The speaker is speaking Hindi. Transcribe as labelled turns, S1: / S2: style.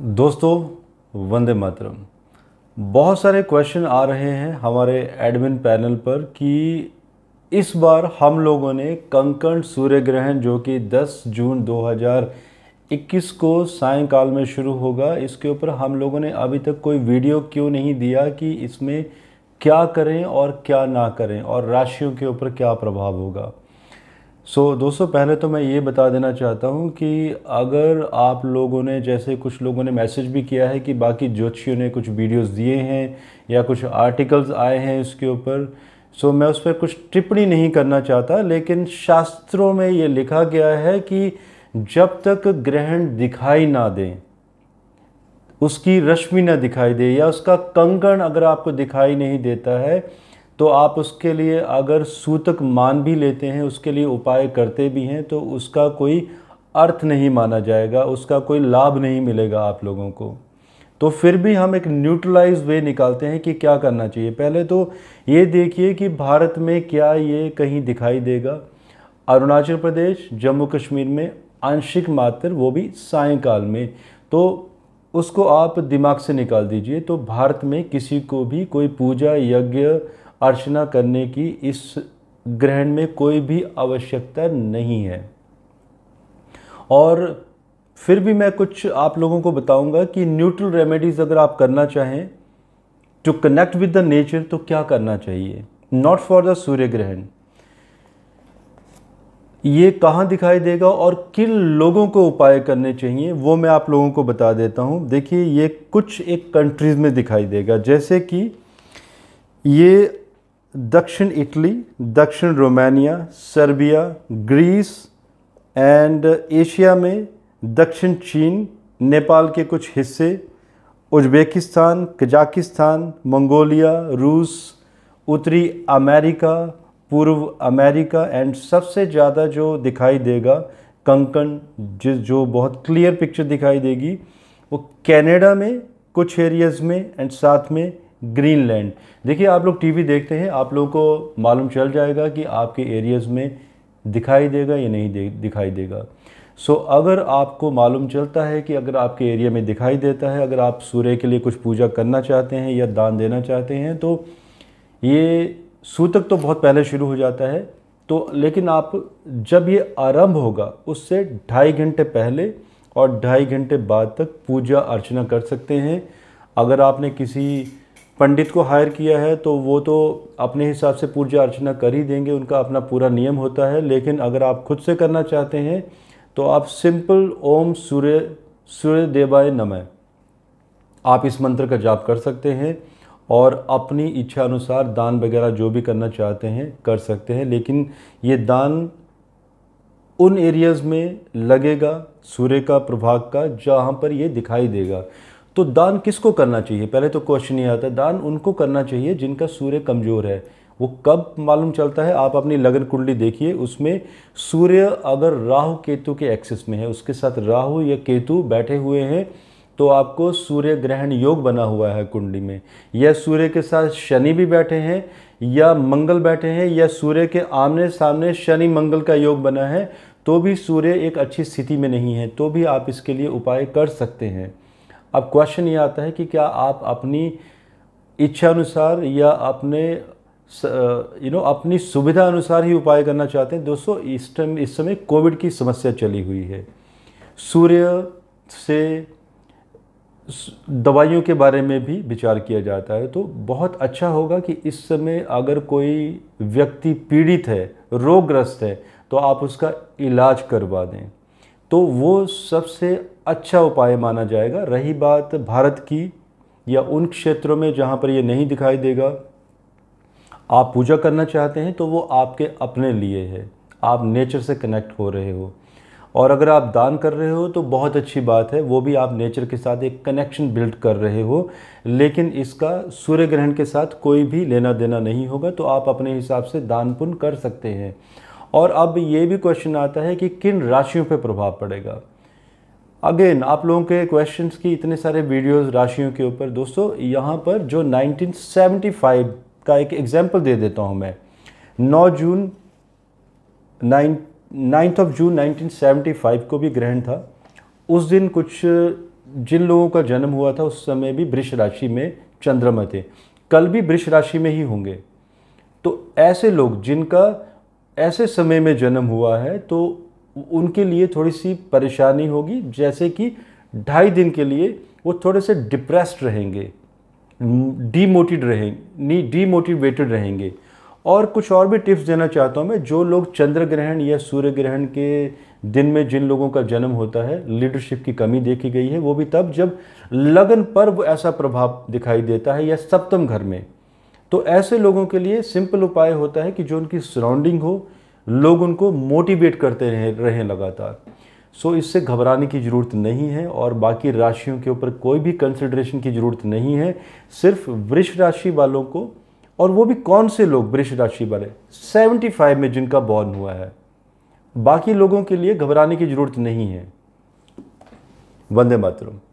S1: दोस्तों वंदे मातरम बहुत सारे क्वेश्चन आ रहे हैं हमारे एडमिन पैनल पर कि इस बार हम लोगों ने कंकण सूर्य ग्रहण जो कि 10 जून 2021 को सायंकाल में शुरू होगा इसके ऊपर हम लोगों ने अभी तक कोई वीडियो क्यों नहीं दिया कि इसमें क्या करें और क्या ना करें और राशियों के ऊपर क्या प्रभाव होगा सो so, दोस्तों पहले तो मैं ये बता देना चाहता हूँ कि अगर आप लोगों ने जैसे कुछ लोगों ने मैसेज भी किया है कि बाकी ज्योतिषियों ने कुछ वीडियोस दिए हैं या कुछ आर्टिकल्स आए हैं उसके ऊपर सो so, मैं उस पर कुछ टिप्पणी नहीं करना चाहता लेकिन शास्त्रों में ये लिखा गया है कि जब तक ग्रहण दिखाई ना दें उसकी रश्मि ना दिखाई दे या उसका कंकण अगर आपको दिखाई नहीं देता है तो आप उसके लिए अगर सूतक मान भी लेते हैं उसके लिए उपाय करते भी हैं तो उसका कोई अर्थ नहीं माना जाएगा उसका कोई लाभ नहीं मिलेगा आप लोगों को तो फिर भी हम एक न्यूट्रलाइज वे निकालते हैं कि क्या करना चाहिए पहले तो ये देखिए कि भारत में क्या ये कहीं दिखाई देगा अरुणाचल प्रदेश जम्मू कश्मीर में आंशिक मात्र वो भी सायंकाल में तो उसको आप दिमाग से निकाल दीजिए तो भारत में किसी को भी कोई पूजा यज्ञ अर्चना करने की इस ग्रहण में कोई भी आवश्यकता नहीं है और फिर भी मैं कुछ आप लोगों को बताऊंगा कि न्यूट्रल रेमेडीज़ अगर आप करना चाहें to connect with the nature तो क्या करना चाहिए नॉट फॉर द सूर्य ग्रहण ये कहाँ दिखाई देगा और किन लोगों को उपाय करने चाहिए वो मैं आप लोगों को बता देता हूँ देखिए ये कुछ एक कंट्रीज़ में दिखाई देगा जैसे कि ये दक्षिण इटली दक्षिण Romania Serbia Greece and Asia में दक्षिण चीन नेपाल के कुछ हिस्से उज्बेकिस्तान कजाकिस्तान मंगोलिया रूस उत्तरी अमेरिका पूर्व अमेरिका एंड सबसे ज़्यादा जो दिखाई देगा कंकन जिस जो बहुत क्लियर पिक्चर दिखाई देगी वो कनाडा में कुछ एरियाज़ में एंड साथ में ग्रीनलैंड देखिए आप लोग टीवी देखते हैं आप लोगों को मालूम चल जाएगा कि आपके एरियाज़ में दिखाई देगा या नहीं दे, दिखाई देगा सो so, अगर आपको मालूम चलता है कि अगर आपके एरिया में दिखाई देता है अगर आप सूर्य के लिए कुछ पूजा करना चाहते हैं या दान देना चाहते हैं तो ये सूतक तो बहुत पहले शुरू हो जाता है तो लेकिन आप जब ये आरंभ होगा उससे ढाई घंटे पहले और ढाई घंटे बाद तक पूजा अर्चना कर सकते हैं अगर आपने किसी पंडित को हायर किया है तो वो तो अपने हिसाब से पूजा अर्चना कर ही देंगे उनका अपना पूरा नियम होता है लेकिन अगर आप खुद से करना चाहते हैं तो आप सिंपल ओम सूर्य सूर्य देवाय नमः आप इस मंत्र का जाप कर सकते हैं और अपनी इच्छा अनुसार दान वगैरह जो भी करना चाहते हैं कर सकते हैं लेकिन ये दान उन एरियाज़ में लगेगा सूर्य का प्रभाग का जहाँ पर ये दिखाई देगा तो दान किसको करना चाहिए पहले तो क्वेश्चन ये आता है दान उनको करना चाहिए जिनका सूर्य कमज़ोर है वो कब मालूम चलता है आप अपनी लगन कुंडली देखिए उसमें सूर्य अगर राहु केतु के एक्सिस में है उसके साथ राहु या केतु बैठे हुए हैं तो आपको सूर्य ग्रहण योग बना हुआ है कुंडली में या सूर्य के साथ शनि भी बैठे हैं या मंगल बैठे हैं या सूर्य के आमने सामने शनि मंगल का योग बना है तो भी सूर्य एक अच्छी स्थिति में नहीं है तो भी आप इसके लिए उपाय कर सकते हैं अब क्वेश्चन ये आता है कि क्या आप अपनी इच्छा अनुसार या अपने यू नो अपनी सुविधा अनुसार ही उपाय करना चाहते हैं दोस्तों इस टाइम इस समय कोविड की समस्या चली हुई है सूर्य से दवाइयों के बारे में भी विचार किया जाता है तो बहुत अच्छा होगा कि इस समय अगर कोई व्यक्ति पीड़ित है रोगग्रस्त है तो आप उसका इलाज करवा दें तो वो सबसे अच्छा उपाय माना जाएगा रही बात भारत की या उन क्षेत्रों में जहाँ पर ये नहीं दिखाई देगा आप पूजा करना चाहते हैं तो वो आपके अपने लिए है आप नेचर से कनेक्ट हो रहे हो और अगर आप दान कर रहे हो तो बहुत अच्छी बात है वो भी आप नेचर के साथ एक कनेक्शन बिल्ड कर रहे हो लेकिन इसका सूर्य ग्रहण के साथ कोई भी लेना देना नहीं होगा तो आप अपने हिसाब से दान पुण्य कर सकते हैं और अब ये भी क्वेश्चन आता है कि किन राशियों पे प्रभाव पड़ेगा अगेन आप लोगों के क्वेश्चंस की इतने सारे वीडियोस राशियों के ऊपर दोस्तों यहाँ पर जो 1975 का एक एग्जाम्पल दे देता हूँ मैं 9 जून नाइन नाइन्थ ऑफ जून 1975 को भी ग्रहण था उस दिन कुछ जिन लोगों का जन्म हुआ था उस समय भी वृक्ष राशि में चंद्रमा थे कल भी वृक्ष राशि में ही होंगे तो ऐसे लोग जिनका ऐसे समय में जन्म हुआ है तो उनके लिए थोड़ी सी परेशानी होगी जैसे कि ढाई दिन के लिए वो थोड़े से डिप्रेस्ड रहेंगे डीमोटिड रहेंगे डीमोटिवेटेड रहेंगे और कुछ और भी टिप्स देना चाहता हूँ मैं जो लोग चंद्र ग्रहण या सूर्य ग्रहण के दिन में जिन लोगों का जन्म होता है लीडरशिप की कमी देखी गई है वो भी तब जब लगन पर ऐसा प्रभाव दिखाई देता है या सप्तम घर में तो ऐसे लोगों के लिए सिंपल उपाय होता है कि जो उनकी सराउंडिंग हो लोग उनको मोटिवेट करते रहे रहें लगातार सो इससे घबराने की ज़रूरत नहीं है और बाकी राशियों के ऊपर कोई भी कंसिड्रेशन की ज़रूरत नहीं है सिर्फ वृक्ष राशि वालों को और वो भी कौन से लोग वृक्ष राशि वाले 75 में जिनका बॉर्न हुआ है बाकी लोगों के लिए घबराने की ज़रूरत नहीं है वंदे मातरम